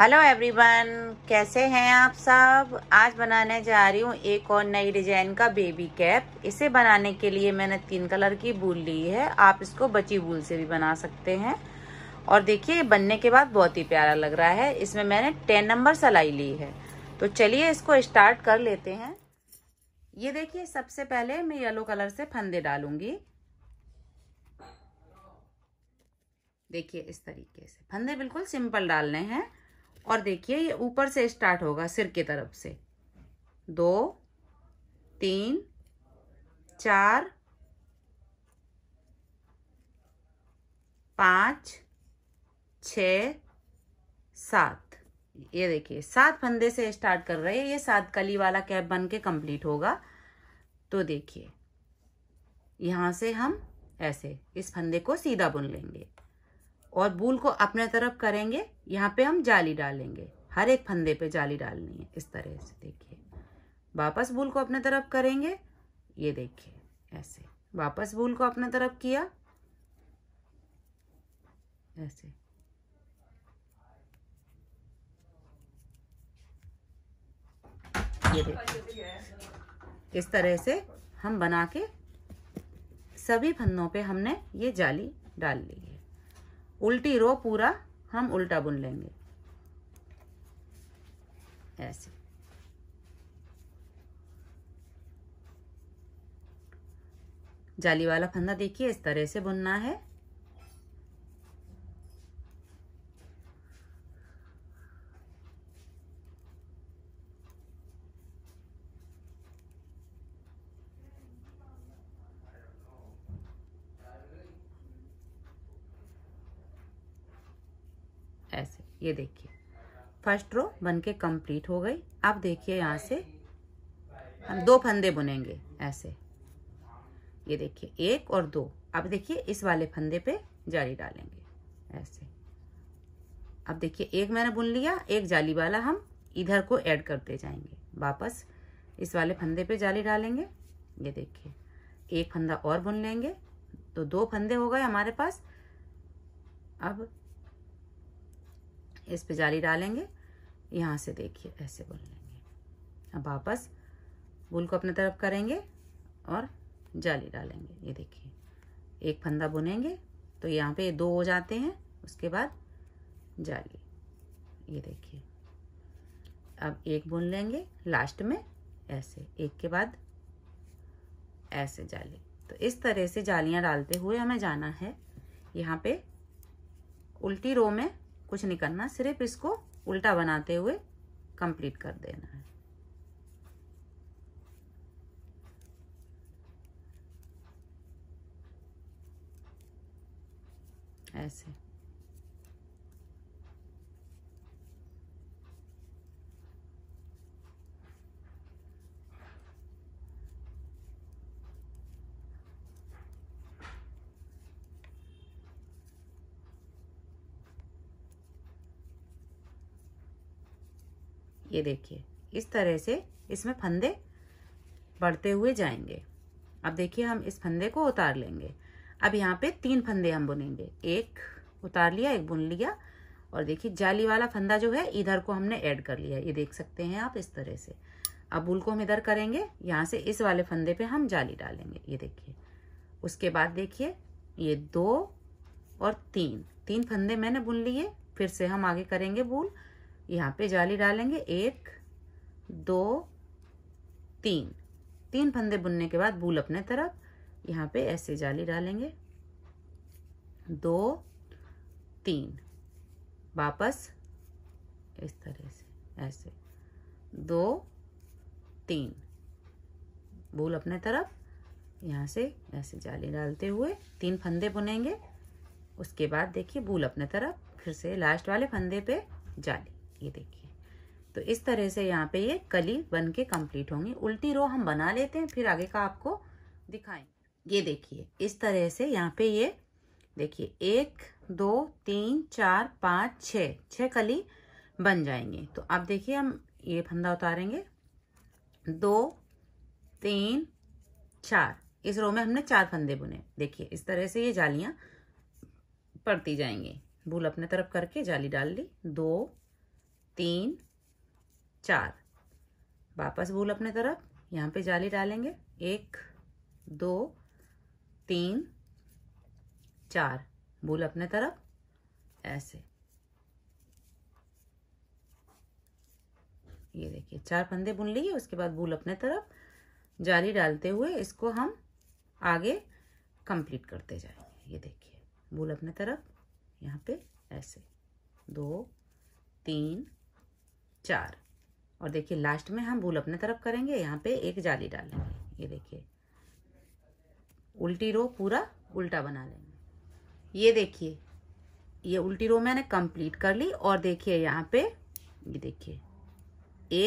hello everyone कैसे हैं आप सब आज बनाने जा रही हूँ एक और नई डिजाइन का बेबी कैप इसे बनाने के लिए मैंने तीन कलर की बूल ली है आप इसको बची बूल से भी बना सकते हैं और देखिए बनने के बाद बहुत ही प्यारा लग रहा है इसमें मैंने टेन नंबर सलाई ली है तो चलिए इसको स्टार्ट कर लेते हैं ये देखिए सबसे पहले मैं येलो कलर से फंदे डालूंगी देखिए इस तरीके से फंदे बिल्कुल सिंपल डालने हैं और देखिए ये ऊपर से स्टार्ट होगा सिर की तरफ से दो तीन चार पाँच छ सात ये देखिए सात फंदे से स्टार्ट कर रहे हैं ये सात कली वाला कैप बन के कंप्लीट होगा तो देखिए यहाँ से हम ऐसे इस फंदे को सीधा बुन लेंगे और बूल को अपने तरफ करेंगे यहाँ पे हम जाली डालेंगे हर एक फंदे पे जाली डालनी है इस तरह से देखिए वापस बूल को अपने तरफ करेंगे ये देखिए ऐसे वापस बूल को अपने तरफ किया ऐसे ये देखिए इस तरह से हम बना के सभी फंदों पे हमने ये जाली डाल ली उल्टी रो पूरा हम उल्टा बुन लेंगे ऐसे जाली वाला फंदा देखिए इस तरह से बुनना है ये देखिए फर्स्ट रो बन के कम्प्लीट हो गई अब देखिए यहाँ से हम दो फंदे बुनेंगे ऐसे ये देखिए एक और दो अब देखिए इस वाले फंदे पे जाली डालेंगे ऐसे अब देखिए एक मैंने बुन लिया एक जाली वाला हम इधर को ऐड करते जाएंगे वापस इस वाले फंदे पे जाली डालेंगे ये देखिए एक फंदा और बुन लेंगे तो दो फंदे हो गए हमारे पास अब इस पे जाली डालेंगे यहाँ से देखिए ऐसे बुन लेंगे अब वापस बुल को अपने तरफ करेंगे और जाली डालेंगे ये देखिए एक फंदा बुनेंगे तो यहाँ पे दो हो जाते हैं उसके बाद जाली ये देखिए अब एक बुन लेंगे लास्ट में ऐसे एक के बाद ऐसे जाली तो इस तरह से जालियाँ डालते हुए हमें जाना है यहाँ पे उल्टी रो में कुछ नहीं करना सिर्फ इसको उल्टा बनाते हुए कंप्लीट कर देना है ऐसे ये देखिए इस तरह से इसमें फंदे बढ़ते हुए जाएंगे अब देखिए हम इस फंदे को उतार लेंगे अब यहाँ पे तीन फंदे हम बुनेंगे एक उतार लिया एक बुन लिया और देखिए जाली वाला फंदा जो है इधर को हमने ऐड कर लिया ये देख सकते हैं आप इस तरह से अब बुल को हम इधर करेंगे यहाँ से इस वाले फंदे पे हम जाली डालेंगे ये देखिए उसके बाद देखिए ये दो और तीन तीन फंदे मैंने बुन लिए फिर से हम आगे करेंगे बुल यहाँ पे जाली डालेंगे एक दो तीन तीन फंदे बुनने के बाद बूल अपने तरफ यहाँ पे ऐसे जाली डालेंगे दो तीन वापस इस तरह से ऐसे दो तीन बूल अपने तरफ यहाँ से ऐसे जाली डालते हुए तीन फंदे बुनेंगे उसके बाद देखिए भूल अपने तरफ फिर से लास्ट वाले फंदे पे जाली ये देखिए तो इस तरह से यहाँ पे ये कली बन के कम्प्लीट होंगी उल्टी रो हम बना लेते हैं फिर आगे का आपको दिखाएं ये देखिए इस तरह से यहाँ पे ये देखिए एक दो तीन चार पाँच छ छः कली बन जाएंगे तो अब देखिए हम ये फंदा उतारेंगे दो तीन चार इस रो में हमने चार फंदे बुने देखिए इस तरह से ये जालियाँ पड़ती जाएंगी भूल अपने तरफ करके जाली डाल ली दो तीन चार वापस भूल अपने तरफ यहाँ पे जाली डालेंगे एक दो तीन चार भूल अपने तरफ ऐसे ये देखिए चार फंदे बुन लिए उसके बाद भूल अपने तरफ जाली डालते हुए इसको हम आगे कंप्लीट करते जाएंगे ये देखिए भूल अपने तरफ यहाँ पे ऐसे दो तीन चार और देखिए लास्ट में हम भूल अपने तरफ करेंगे यहाँ पे एक जाली डाल लेंगे ये देखिए उल्टी रो पूरा उल्टा बना लेंगे ये देखिए ये उल्टी रो मैंने कंप्लीट कर ली और देखिए यहाँ पे ये देखिए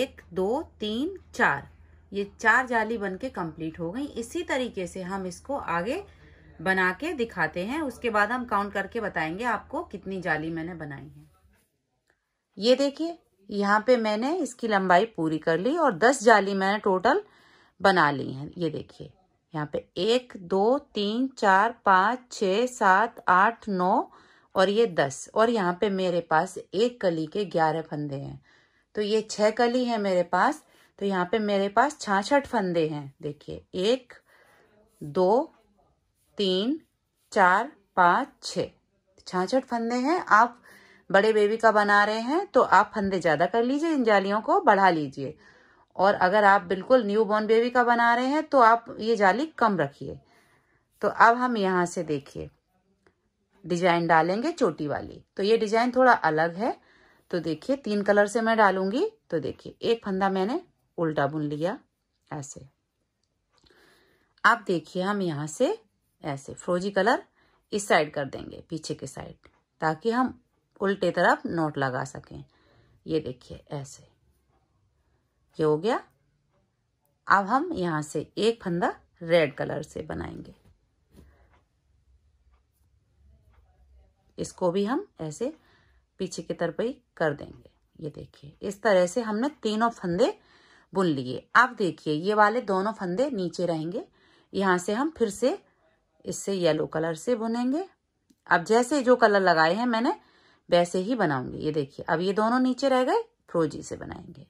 एक दो तीन चार ये चार जाली बन के कम्प्लीट हो गई इसी तरीके से हम इसको आगे बना के दिखाते हैं उसके बाद हम काउंट करके बताएंगे आपको कितनी जाली मैंने बनाई है ये देखिए यहाँ पे मैंने इसकी लंबाई पूरी कर ली और दस जाली मैंने टोटल बना ली हैं ये देखिए यहाँ पे एक दो तीन चार पाँच छ सात आठ नौ और ये दस और यहाँ पे मेरे पास एक कली के ग्यारह फंदे हैं तो ये छह कली है मेरे पास तो यहाँ पे मेरे पास छाछठ फंदे हैं देखिए एक दो तीन चार पाँच छ छाछठ फंदे हैं आप बड़े बेबी का बना रहे हैं तो आप फंदे ज़्यादा कर लीजिए इन जालियों को बढ़ा लीजिए और अगर आप बिल्कुल न्यू बॉर्न बेबी का बना रहे हैं तो आप ये जाली कम रखिए तो अब हम यहाँ से देखिए डिजाइन डालेंगे चोटी वाली तो ये डिजाइन थोड़ा अलग है तो देखिए तीन कलर से मैं डालूंगी तो देखिए एक फंदा मैंने उल्टा बुन लिया ऐसे आप देखिए हम यहाँ से ऐसे फ्रोजी कलर इस साइड कर देंगे पीछे के साइड ताकि हम उल्टे तरफ नोट लगा सकें ये देखिए ऐसे ये हो गया अब हम यहाँ से एक फंदा रेड कलर से बनाएंगे इसको भी हम ऐसे पीछे की तरफ ही कर देंगे ये देखिए इस तरह से हमने तीनों फंदे बुन लिए अब देखिए ये वाले दोनों फंदे नीचे रहेंगे यहाँ से हम फिर से इससे येलो कलर से बुनेंगे अब जैसे जो कलर लगाए हैं मैंने वैसे ही बनाऊंगी ये देखिए अब ये दोनों नीचे रह गए फ्रोजी से बनाएंगे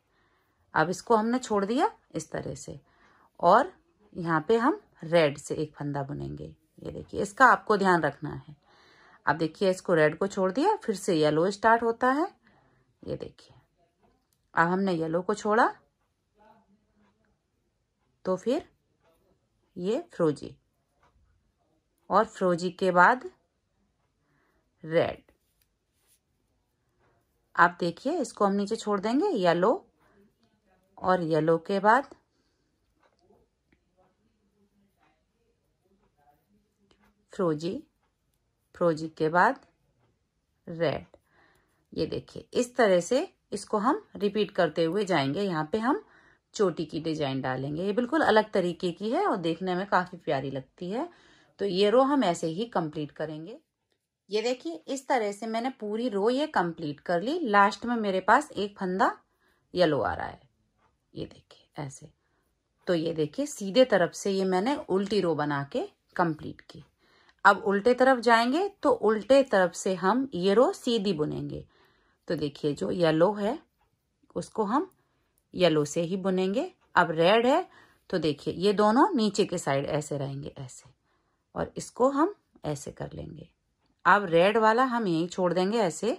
अब इसको हमने छोड़ दिया इस तरह से और यहाँ पे हम रेड से एक फंदा बुनेंगे ये देखिए इसका आपको ध्यान रखना है अब देखिए इसको रेड को छोड़ दिया फिर से येलो स्टार्ट होता है ये देखिए अब हमने येलो को छोड़ा तो फिर ये फ्रोजी और फ्रोजी के बाद रेड आप देखिए इसको हम नीचे छोड़ देंगे येलो और येलो के बाद फ्रोजी फ्रोजी के बाद रेड ये देखिए इस तरह से इसको हम रिपीट करते हुए जाएंगे यहाँ पे हम चोटी की डिजाइन डालेंगे ये बिल्कुल अलग तरीके की है और देखने में काफी प्यारी लगती है तो ये रो हम ऐसे ही कंप्लीट करेंगे ये देखिए इस तरह से मैंने पूरी रो ये कंप्लीट कर ली लास्ट में मेरे पास एक फंदा येलो आ रहा है ये देखिए ऐसे तो ये देखिए सीधे तरफ से ये मैंने उल्टी रो बना के कंप्लीट की अब उल्टे तरफ जाएंगे तो उल्टे तरफ से हम ये रो सीधी बुनेंगे तो देखिए जो येलो है उसको हम येलो से ही बुनेंगे अब रेड है तो देखिए ये दोनों नीचे के साइड ऐसे रहेंगे ऐसे और इसको हम ऐसे कर लेंगे अब रेड वाला हम यहीं छोड़ देंगे ऐसे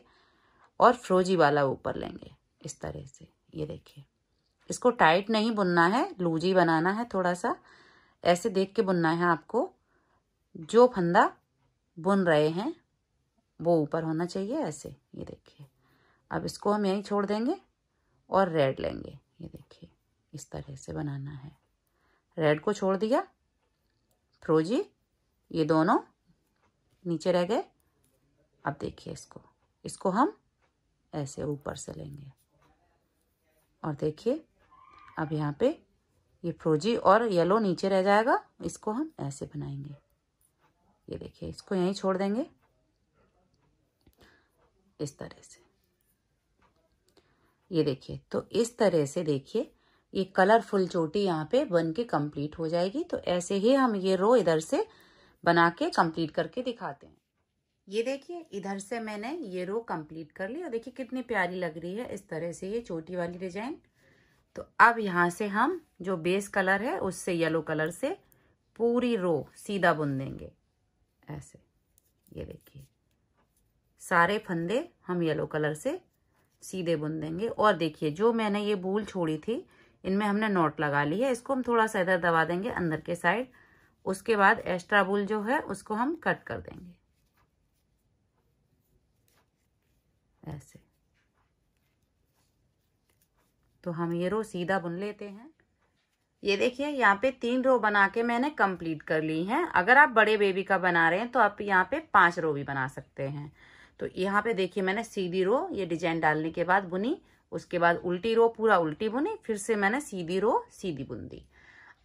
और फ्रोजी वाला ऊपर लेंगे इस तरह से ये देखिए इसको टाइट नहीं बुनना है लूजी बनाना है थोड़ा सा ऐसे देख के बुनना है आपको जो फंदा बुन रहे हैं वो ऊपर होना चाहिए ऐसे ये देखिए अब इसको हम यहीं छोड़ देंगे और रेड लेंगे ये देखिए इस तरह से बनाना है रेड को छोड़ दिया फ्रोजी ये दोनों नीचे रह गए अब देखिए इसको इसको हम ऐसे ऊपर से लेंगे और देखिए अब यहाँ पे ये फ्रोजी और येलो नीचे रह जाएगा इसको हम ऐसे बनाएंगे ये देखिए इसको यहीं छोड़ देंगे इस तरह से ये देखिए तो इस तरह से देखिए ये कलरफुल चोटी यहाँ पे बन के कम्प्लीट हो जाएगी तो ऐसे ही हम ये रो इधर से बना के कंप्लीट करके दिखाते हैं ये देखिए इधर से मैंने ये रो कंप्लीट कर ली और देखिए कितनी प्यारी लग रही है इस तरह से ये चोटी वाली डिजाइन तो अब यहाँ से हम जो बेस कलर है उससे येलो कलर से पूरी रो सीधा बुन देंगे ऐसे ये देखिए सारे फंदे हम येलो कलर से सीधे बुन देंगे और देखिए जो मैंने ये भूल छोड़ी थी इनमें हमने नोट लगा ली है इसको हम थोड़ा सा इधर दबा देंगे अंदर के साइड उसके बाद एक्स्ट्रा बूल जो है उसको हम कट कर देंगे ऐसे तो हम ये रो सीधा बुन लेते हैं ये देखिए यहाँ पे तीन रो बना के मैंने कंप्लीट कर ली हैं अगर आप बड़े बेबी का बना रहे हैं तो आप यहाँ पे पांच रो भी बना सकते हैं तो यहाँ पे देखिए मैंने सीधी रो ये डिजाइन डालने के बाद बुनी उसके बाद उल्टी रो पूरा उल्टी बुनी फिर से मैंने सीधी रो सीधी बुन दी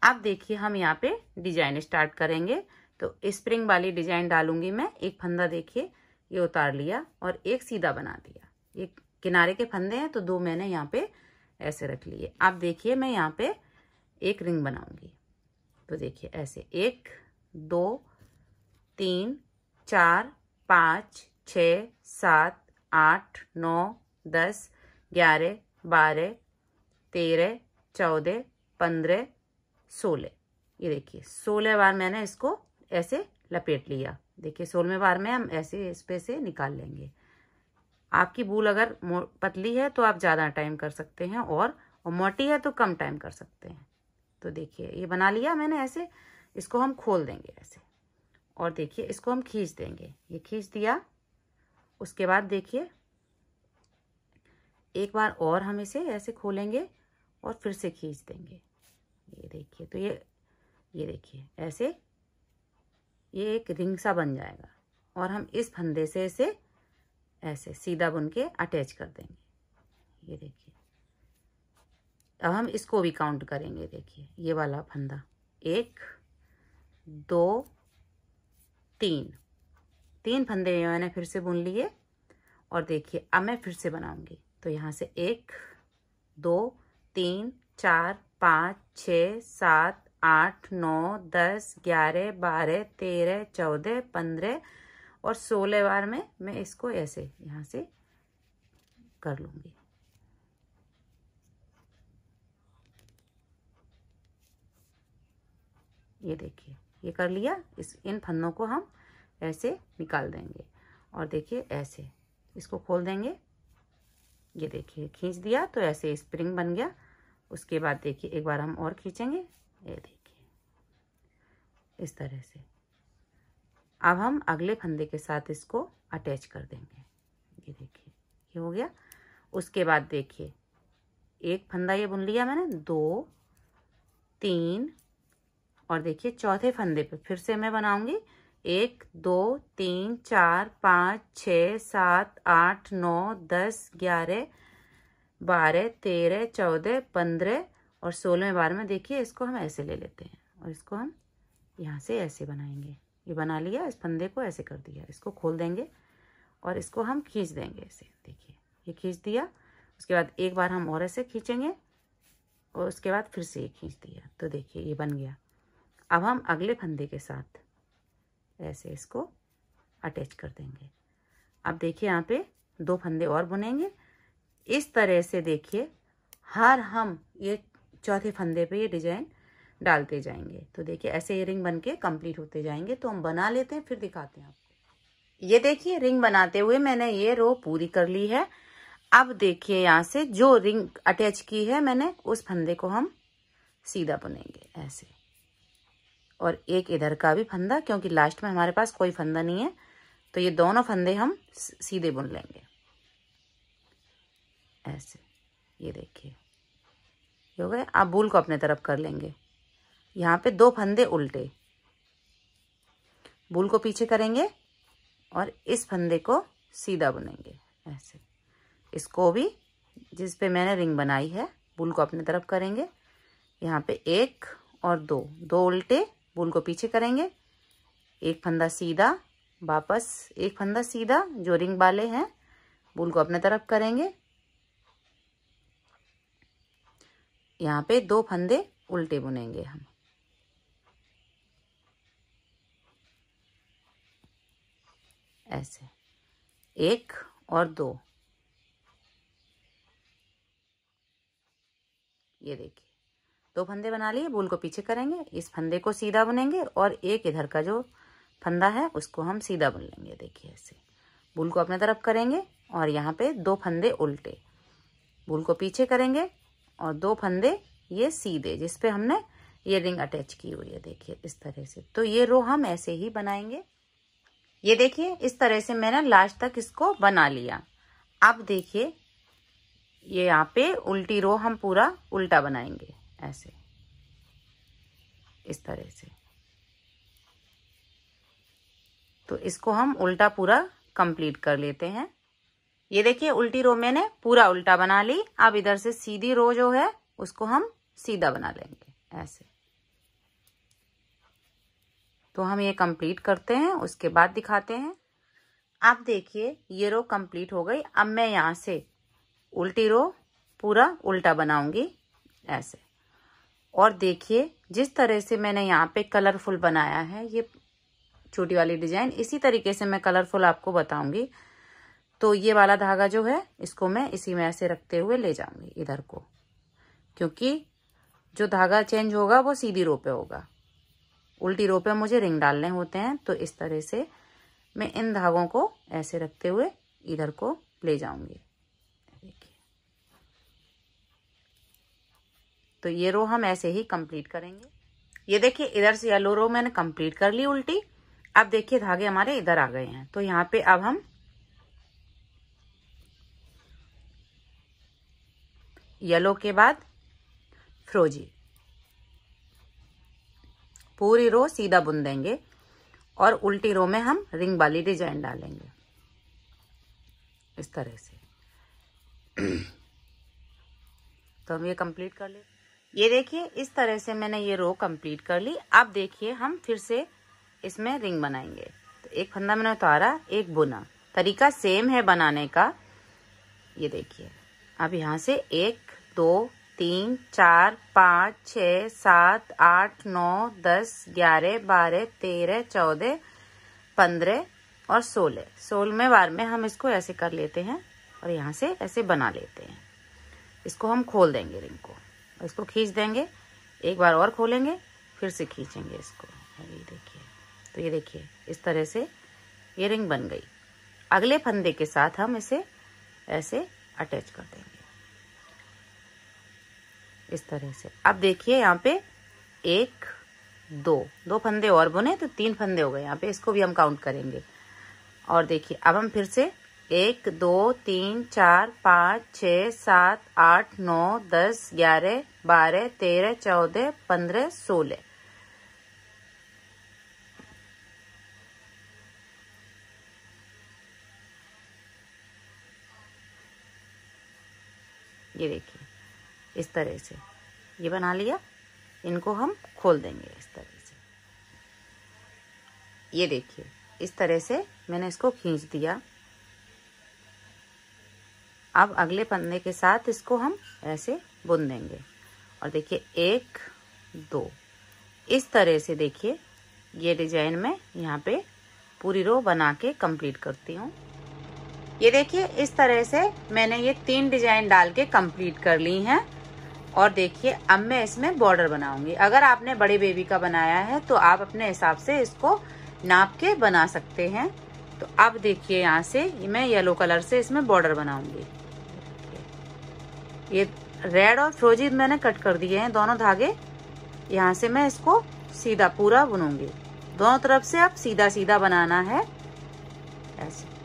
अब देखिए हम यहाँ पे डिजाइन स्टार्ट करेंगे तो स्प्रिंग वाली डिजाइन डालूंगी मैं एक फंदा देखिए ये उतार लिया और एक सीधा बना दिया ये किनारे के फंदे हैं तो दो मैंने यहाँ पे ऐसे रख लिए आप देखिए मैं यहाँ पे एक रिंग बनाऊंगी तो देखिए ऐसे एक दो तीन चार पाँच छ सात आठ नौ दस ग्यारह बारह तेरह चौदह पंद्रह सोलह ये देखिए सोलह बार मैंने इसको ऐसे लपेट लिया देखिए सोलह बार में हम ऐसे इस पे से निकाल लेंगे आपकी बूल अगर पतली है तो आप ज़्यादा टाइम कर सकते हैं और, और मोटी है तो कम टाइम कर सकते हैं तो देखिए ये बना लिया मैंने ऐसे इसको हम खोल देंगे ऐसे और देखिए इसको हम खींच देंगे ये खींच दिया उसके बाद देखिए एक बार और हम इसे ऐसे खोलेंगे और फिर से खींच देंगे ये देखिए तो ये ये देखिए ऐसे ये एक रिंग सा बन जाएगा और हम इस फंदे से इसे ऐसे सीधा बुन के अटैच कर देंगे ये देखिए अब हम इसको भी काउंट करेंगे देखिए ये वाला फंदा एक दो तीन तीन फंदे मैंने फिर से बुन लिए और देखिए अब मैं फिर से बनाऊंगी तो यहाँ से एक दो तीन चार पाँच छ सात आठ नौ दस ग्यारह बारह तेरह चौदह पंद्रह और सोलह बार में मैं इसको ऐसे यहाँ से कर लूँगी ये देखिए ये कर लिया इस इन फंदों को हम ऐसे निकाल देंगे और देखिए ऐसे इसको खोल देंगे ये देखिए खींच दिया तो ऐसे स्प्रिंग बन गया उसके बाद देखिए एक बार हम और खींचेंगे ये देखिए इस तरह से अब हम अगले फंदे के साथ इसको अटैच कर देंगे ये देखिए ये हो गया उसके बाद देखिए एक फंदा ये बुन लिया मैंने दो तीन और देखिए चौथे फंदे पे फिर से मैं बनाऊंगी एक दो तीन चार पाँच छ सात आठ नौ दस ग्यारह बारह तेरह चौदह पंद्रह और सोलहवें बार में देखिए इसको हम ऐसे ले लेते हैं और इसको हम यहाँ से ऐसे बनाएंगे ये बना लिया इस फंदे को ऐसे कर दिया इसको खोल देंगे और इसको हम खींच देंगे ऐसे देखिए ये खींच दिया उसके बाद एक बार हम और ऐसे खींचेंगे और उसके बाद फिर से ये खींच दिया तो देखिए ये बन गया अब हम अगले फंदे के साथ ऐसे इसको अटैच कर देंगे अब देखिए यहाँ पे दो फंदे और बुनेंगे इस तरह से देखिए हर हम ये चौथे फंदे पे ये डिजाइन डालते जाएंगे तो देखिए ऐसे ये रिंग बन के होते जाएंगे तो हम बना लेते हैं फिर दिखाते हैं आपको ये देखिए रिंग बनाते हुए मैंने ये रो पूरी कर ली है अब देखिए यहाँ से जो रिंग अटैच की है मैंने उस फंदे को हम सीधा बुनेंगे ऐसे और एक इधर का भी फंदा क्योंकि लास्ट में हमारे पास कोई फंदा नहीं है तो ये दोनों फंदे हम सीधे बुन लेंगे ऐसे ये देखिए हो गए आप बूल को अपने तरफ कर लेंगे यहाँ पे दो फंदे उल्टे बूल को पीछे करेंगे और इस फंदे को सीधा बुनेंगे ऐसे इसको भी जिस पे मैंने रिंग बनाई है बुल को अपने तरफ करेंगे यहाँ पे एक और दो दो उल्टे बुल को पीछे करेंगे एक फंदा सीधा वापस एक फंदा सीधा जो रिंग वाले हैं बुल को अपने तरफ करेंगे यहाँ पे दो फंदे उल्टे बुनेंगे हम ऐसे एक और दो ये देखिए दो फंदे बना लिए बुल को पीछे करेंगे इस फंदे को सीधा बुनेंगे और एक इधर का जो फंदा है उसको हम सीधा बुन लेंगे देखिए ऐसे बुल को अपने तरफ करेंगे और यहाँ पे दो फंदे उल्टे बुल को पीछे करेंगे और दो फंदे ये सीधे जिसपे हमने ये रिंग अटैच की हुई है देखिए इस तरह से तो ये रो हम ऐसे ही बनाएंगे ये देखिए इस तरह से मैंने लास्ट तक इसको बना लिया अब देखिए ये यहाँ पे उल्टी रो हम पूरा उल्टा बनाएंगे ऐसे इस तरह से तो इसको हम उल्टा पूरा कंप्लीट कर लेते हैं ये देखिए उल्टी रो मैंने पूरा उल्टा बना ली अब इधर से सीधी रो जो है उसको हम सीधा बना लेंगे ऐसे तो हम ये कंप्लीट करते हैं उसके बाद दिखाते हैं आप देखिए ये रो कंप्लीट हो गई अब मैं यहाँ से उल्टी रो पूरा उल्टा बनाऊंगी ऐसे और देखिए जिस तरह से मैंने यहाँ पे कलरफुल बनाया है ये छोटी वाली डिजाइन इसी तरीके से मैं कलरफुल आपको बताऊंगी तो ये वाला धागा जो है इसको मैं इसी में ऐसे रखते हुए ले जाऊंगी इधर को क्योंकि जो धागा चेंज होगा वो सीधी रो पे होगा उल्टी रो पे मुझे रिंग डालने होते हैं तो इस तरह से मैं इन धागों को ऐसे रखते हुए इधर को ले जाऊंगी देखिए तो ये रो हम ऐसे ही कंप्लीट करेंगे ये देखिए इधर से येलो रो मैंने कंप्लीट कर ली उल्टी अब देखिए धागे हमारे इधर आ गए हैं तो यहाँ पे अब हम येलो के बाद फ्रोजी पूरी रो सीधा बुन देंगे और उल्टी रो में हम रिंग वाली डिजाइन डालेंगे इस तरह से तो हम ये कंप्लीट कर ले ये देखिए इस तरह से मैंने ये रो कंप्लीट कर ली अब देखिए हम फिर से इसमें रिंग बनाएंगे तो एक फंदा मैंने उतारा एक बुना तरीका सेम है बनाने का ये देखिए अब यहाँ से एक दो तीन चार पाँच छ सात आठ नौ दस ग्यारह बारह तेरह चौदह पंद्रह और सोलह सोलहवें बार में हम इसको ऐसे कर लेते हैं और यहाँ से ऐसे बना लेते हैं इसको हम खोल देंगे रिंग को इसको खींच देंगे एक बार और खोलेंगे फिर से खींचेंगे इसको ये देखिए तो ये देखिए इस तरह से ये रिंग बन गई अगले फंदे के साथ हम इसे ऐसे अटैच कर देंगे इस तरह से अब देखिए यहाँ पे एक दो दो फंदे और बुने तो तीन फंदे हो गए यहाँ पे इसको भी हम काउंट करेंगे और देखिए अब हम फिर से एक दो तीन चार पाँच छ सात आठ नौ दस ग्यारह बारह तेरह चौदह पंद्रह सोलह ये देखिए इस तरह से ये बना लिया इनको हम खोल देंगे इस तरह से ये देखिए इस तरह से मैंने इसको खींच दिया अब अगले पन्ने के साथ इसको हम ऐसे बुन देंगे और देखिए एक दो इस तरह से देखिए ये डिजाइन में यहाँ पे पूरी रो बना के कंप्लीट करती हूँ ये देखिए इस तरह से मैंने ये तीन डिजाइन डाल के कंप्लीट कर ली हैं और देखिए अब मैं इसमें बॉर्डर बनाऊंगी अगर आपने बड़े बेबी का बनाया है तो आप अपने हिसाब से इसको नाप के बना सकते हैं तो अब देखिए यहाँ से मैं येलो कलर से इसमें बॉर्डर बनाऊंगी ये रेड और फ्रोजी मैंने कट कर दिए हैं दोनों धागे यहाँ से मैं इसको सीधा पूरा बुनूंगी दोनों तरफ से अब सीधा सीधा बनाना है ऐसे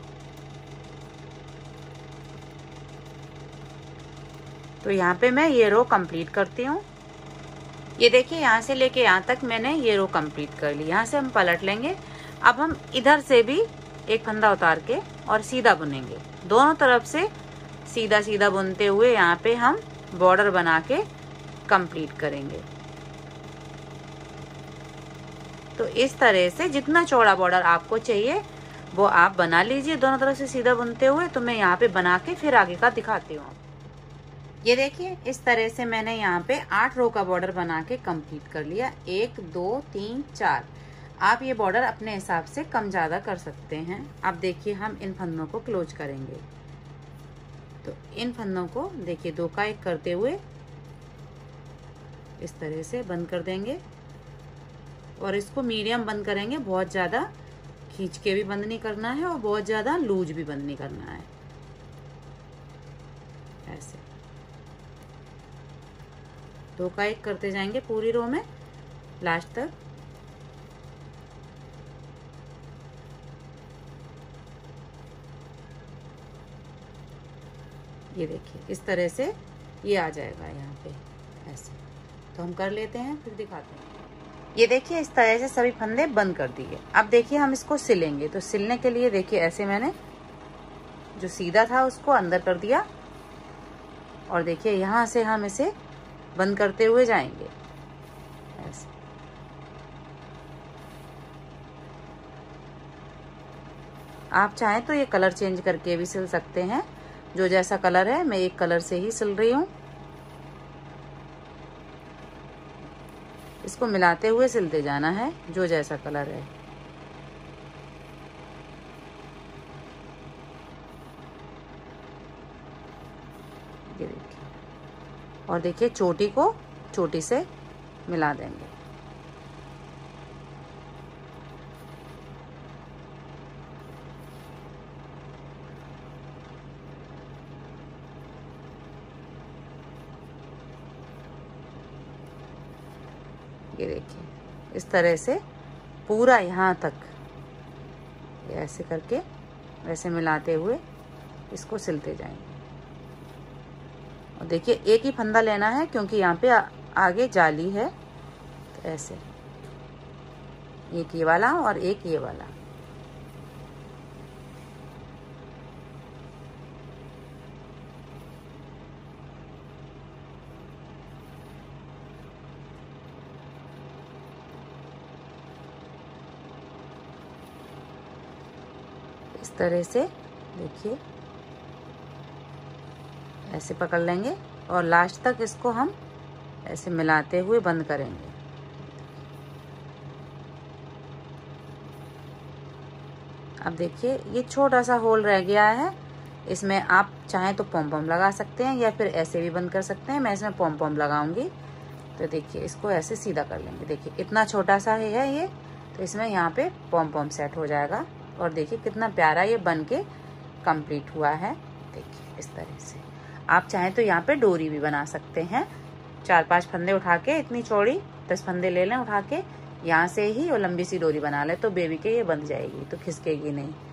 तो यहाँ पे मैं ये रो कंप्लीट करती हूँ ये देखिए यहाँ से लेके यहाँ तक मैंने ये रो कंप्लीट कर ली यहाँ से हम पलट लेंगे अब हम इधर से भी एक फंदा उतार के और सीधा बुनेंगे दोनों तरफ से सीधा सीधा बुनते हुए यहाँ पे हम बॉर्डर बना के कंप्लीट करेंगे तो इस तरह से जितना चौड़ा बॉर्डर आपको चाहिए वो आप बना लीजिए दोनों तरफ से सीधा बुनते हुए तो मैं यहाँ पे बना के फिर आगे का दिखाती हूँ ये देखिए इस तरह से मैंने यहाँ पे आठ रो का बॉर्डर बना के कंप्लीट कर लिया एक दो तीन चार आप ये बॉर्डर अपने हिसाब से कम ज़्यादा कर सकते हैं अब देखिए हम इन फंदों को क्लोज करेंगे तो इन फंदों को देखिए दो का एक करते हुए इस तरह से बंद कर देंगे और इसको मीडियम बंद करेंगे बहुत ज़्यादा खींच के भी बंद नहीं करना है और बहुत ज़्यादा लूज भी बंद नहीं करना है धोखा एक करते जाएंगे पूरी रो में लास्ट तक ये देखिए इस तरह से ये आ जाएगा यहाँ पे ऐसे तो हम कर लेते हैं फिर दिखाते हैं ये देखिए इस तरह से सभी फंदे बंद कर दिए अब देखिए हम इसको सिलेंगे तो सिलने के लिए देखिए ऐसे मैंने जो सीधा था उसको अंदर कर दिया और देखिए यहाँ से हम इसे बंद करते हुए जाएंगे ऐसे आप चाहें तो ये कलर चेंज करके भी सिल सकते हैं जो जैसा कलर है मैं एक कलर से ही सिल रही हूँ इसको मिलाते हुए सिलते जाना है जो जैसा कलर है और देखिए चोटी को चोटी से मिला देंगे ये देखिए इस तरह से पूरा यहाँ तक ऐसे करके वैसे मिलाते हुए इसको सिलते जाएंगे और देखिए एक ही फंदा लेना है क्योंकि यहाँ पे आगे जाली है तो ऐसे एक ये वाला और एक ये वाला इस तरह से देखिए ऐसे पकड़ लेंगे और लास्ट तक इसको हम ऐसे मिलाते हुए बंद करेंगे अब देखिए ये छोटा सा होल रह गया है इसमें आप चाहें तो पम पम लगा सकते हैं या फिर ऐसे भी बंद कर सकते हैं मैं इसमें पॉम पॉम लगाऊंगी तो देखिए इसको ऐसे सीधा कर लेंगे देखिए इतना छोटा सा ही है ये तो इसमें यहाँ पे पम पम सेट हो जाएगा और देखिए कितना प्यारा ये बन के कम्प्लीट हुआ है देखिए इस तरह से आप चाहें तो यहाँ पे डोरी भी बना सकते हैं चार पांच फंदे उठा के इतनी चौड़ी दस फंदे ले लें उठा के यहाँ से ही और लंबी सी डोरी बना लें तो बेबी के ये बंध जाएगी तो खिसकेगी नहीं